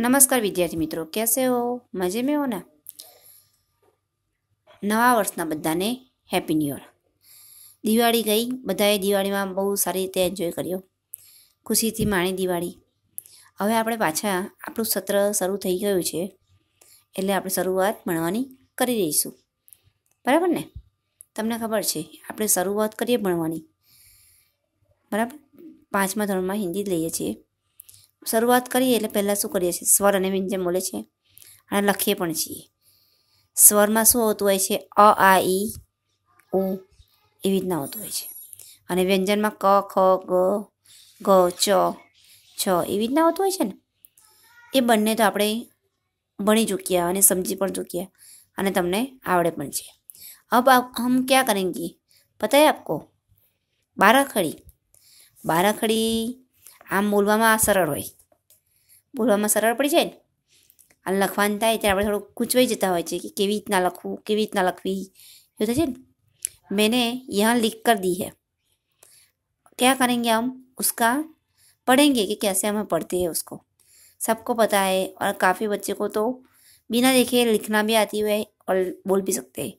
નમસ્કાર વિદ્યાર્થી મિત્રો કેસે હો મજે મેં હો ને નવા વર્ષના બધાને હેપી ન્યુ યર દિવાળી ગઈ બધાએ દિવાળીમાં બહુ સારી રીતે એન્જોય કર્યો ખુશીથી માણી દિવાળી હવે આપણે પાછા આપણું સત્ર શરૂ થઈ ગયું છે એટલે આપણે શરૂઆત ભણવાની કરી રહીશું બરાબર ને તમને ખબર છે આપણે શરૂઆત કરીએ ભણવાની બરાબર પાંચમા ધોરણમાં હિન્દી લઈએ છીએ શરૂઆત કરીએ એટલે પહેલાં શું કરીએ છીએ સ્વર અને વ્યંજન બોલે છે અને લખીએ પણ છીએ સ્વરમાં શું આવતું હોય છે અ આ ઈ ઉ એવી રીતના આવતું હોય છે અને વ્યંજનમાં ક ખ ગ ગ ચ છ એવી રીતના આવતું હોય છે ને એ બંને તો આપણે ભણી ચૂક્યા અને સમજી પણ ચૂક્યા અને તમને આવડે પણ છે અબ હમ ક્યાં કરેંગે પતા હે આપકો બારાખડી બારાખડી आम बोलवा सरल हो બોલવામાં सरल पड़ जाए आ लखवा थे तरह आप थोड़ा થોડું जता है कि છે रीतना કેવી के रीतना કેવી जो थे मैंने यहाँ लिख कर दी है क्या करेंगे हम उसका पढ़ेंगे कि कैसे हमें पढ़ते हैं उसको सबको पता है और काफ़ी बच्चे को तो बिना देखे लिखना भी आती हुए और बोल भी सकते हैं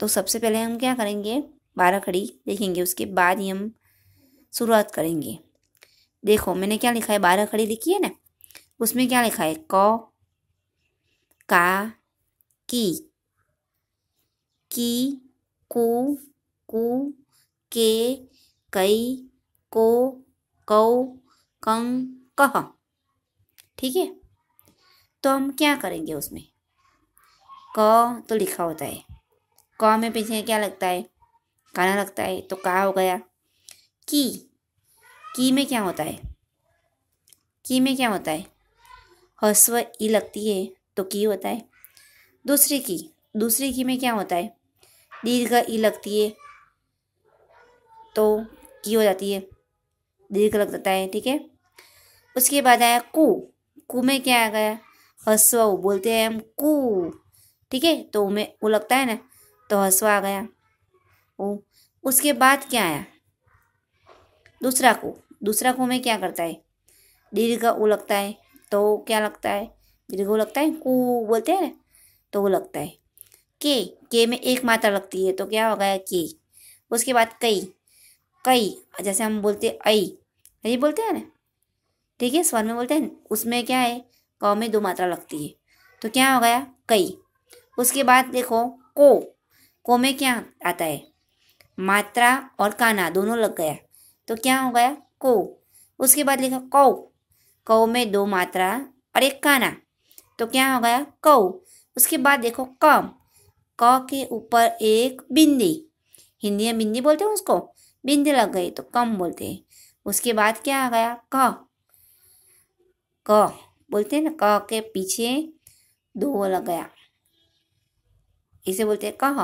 तो सबसे पहले हम क्या करेंगे बारह खड़ी देखेंगे उसके बाद ही हम शुरुआत करेंगे देखो मैंने क्या लिखा है बारह खड़ी लिखी है ना उसमें क्या लिखा है क का की की कु कु के कई को कौ कंग कह ठीक है तो हम क्या करेंगे उसमें क तो लिखा होता है क में पीछे क्या लगता है काना लगता है तो का हो गया की की में क्या होता है की में क्या होता है हस्व ई लगती है तो की होता है दूसरी की दूसरी की में क्या होता है दीर्घ ई लगती है तो की हो जाती है दीर्घ लग जाता है ठीक है उसके बाद आया कु कु में क्या आ गया हस्व बोलते हैं हम कु ठीक है तो में वो लगता है ना तो हस्व आ गया ओ उसके बाद क्या आया दूसरा को दूसरा को में क्या करता है दीर्घ ऊ लगता है तो क्या लगता है दीर्घ ऊ लगता है कु बोलते हैं तो वो लगता है के के में एक मात्रा लगती है तो क्या हो गया के उसके बाद कई कई जैसे हम बोलते ऐ ये बोलते हैं ना ठीक है स्वर में बोलते हैं उसमें क्या है क में दो मात्रा लगती है तो क्या हो गया कई उसके बाद देखो को को में क्या आता है मात्रा और काना दोनों लग गया तो क्या हो गया को उसके बाद लिखा कौ कौ में दो मात्रा और एक काना तो क्या हो गया कौ उसके बाद देखो कम क के ऊपर एक बिंदी हिंदी में बिंदी बोलते हैं उसको बिंदी लग गई तो कम बोलते हैं उसके बाद क्या आ गया क क बोलते हैं ना क के पीछे दो लग गया इसे बोलते हैं कह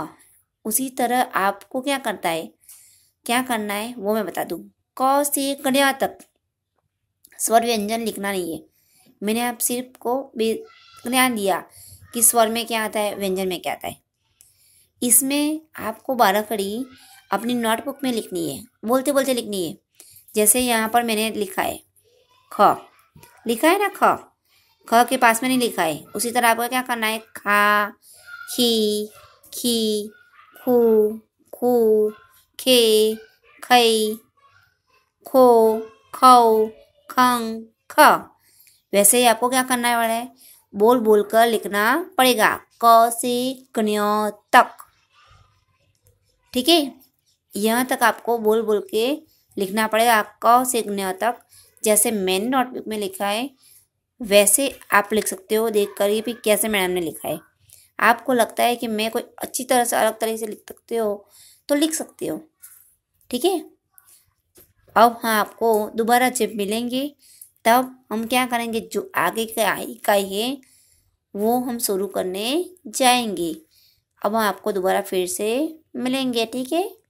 उसी तरह आपको क्या करता है क्या करना है वो मैं बता दूँ क से कन्या तक स्वर व्यंजन लिखना नहीं है मैंने आप सिर्फ को ज्ञान दिया कि स्वर में क्या आता है व्यंजन में क्या आता है इसमें आपको बारह कड़ी अपनी नोटबुक में लिखनी है बोलते बोलते लिखनी है जैसे यहाँ पर मैंने लिखा है ख लिखा है ना ख ख के पास में नहीं लिखा है उसी तरह आपको क्या करना है खा खी खी खू खू खे खई खो खौ खंग ख वैसे ही आपको क्या करना है वाला है बोल बोल कर लिखना पड़ेगा क से कन्य तक ठीक है यहाँ तक आपको बोल बोल के लिखना पड़ेगा क से कन्य तक जैसे मैंने नोटबुक में लिखा है वैसे आप लिख सकते हो देख कर भी कैसे मैडम ने लिखा है आपको लगता है कि मैं कोई अच्छी तरह से अलग तरह से लिख सकते हो तो लिख सकते हो ठीक है अब हाँ आपको दोबारा जब मिलेंगे तब हम क्या करेंगे जो आगे का इकाई है वो हम शुरू करने जाएंगे अब हम हाँ, आपको दोबारा फिर से मिलेंगे ठीक है